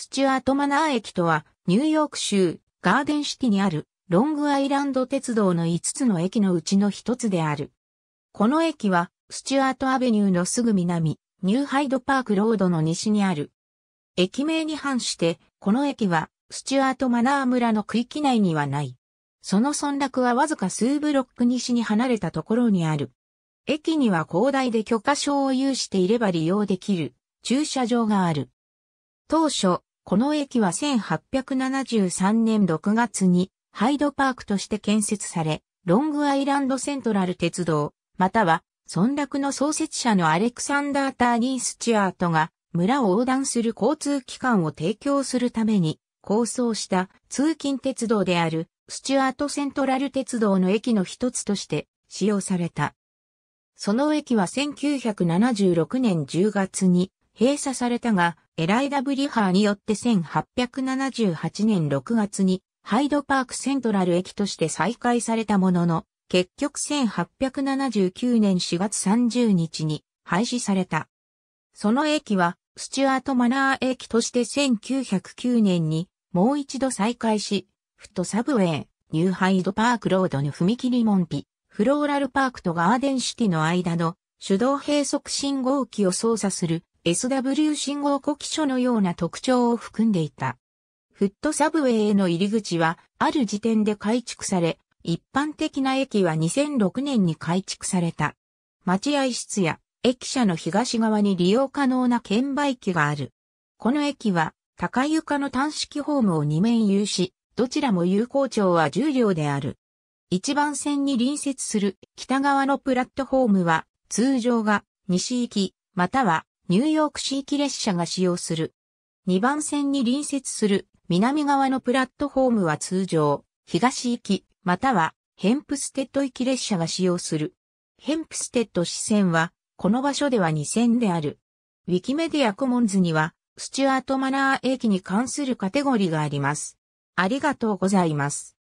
スチュアートマナー駅とは、ニューヨーク州、ガーデンシティにある、ロングアイランド鉄道の5つの駅のうちの1つである。この駅は、スチュアートアベニューのすぐ南、ニューハイドパークロードの西にある。駅名に反して、この駅は、スチュアートマナー村の区域内にはない。その村落はわずか数ブロック西に離れたところにある。駅には広大で許可証を有していれば利用できる駐車場がある。当初、この駅は1873年6月にハイドパークとして建設され、ロングアイランドセントラル鉄道、または、村落の創設者のアレクサンダー・ターニー・スチュアートが、村を横断する交通機関を提供するために、構想した通勤鉄道である、スチュアートセントラル鉄道の駅の一つとして使用された。その駅は1976年10月に閉鎖されたが、エライダ・ブリハーによって1878年6月にハイドパークセントラル駅として再開されたものの、結局1879年4月30日に廃止された。その駅は、スチュアートマナー駅として1909年にもう一度再開し、フットサブウェイ、ニューハイドパークロードの踏切門扉、フローラルパークとガーデンシティの間の手動閉塞信号機を操作する SW 信号呼気書のような特徴を含んでいた。フットサブウェイへの入り口は、ある時点で改築され、一般的な駅は2006年に改築された。待合室や駅舎の東側に利用可能な券売機がある。この駅は高床の単式ホームを2面有し、どちらも有効長は10両である。一番線に隣接する北側のプラットホームは通常が西行きまたはニューヨーク市域列車が使用する。2番線に隣接する南側のプラットフォームは通常、東行き、またはヘンプステッド行き列車が使用する。ヘンプステッド支線は、この場所では2線である。ウィキメディアコモンズには、スチュアートマナー駅に関するカテゴリーがあります。ありがとうございます。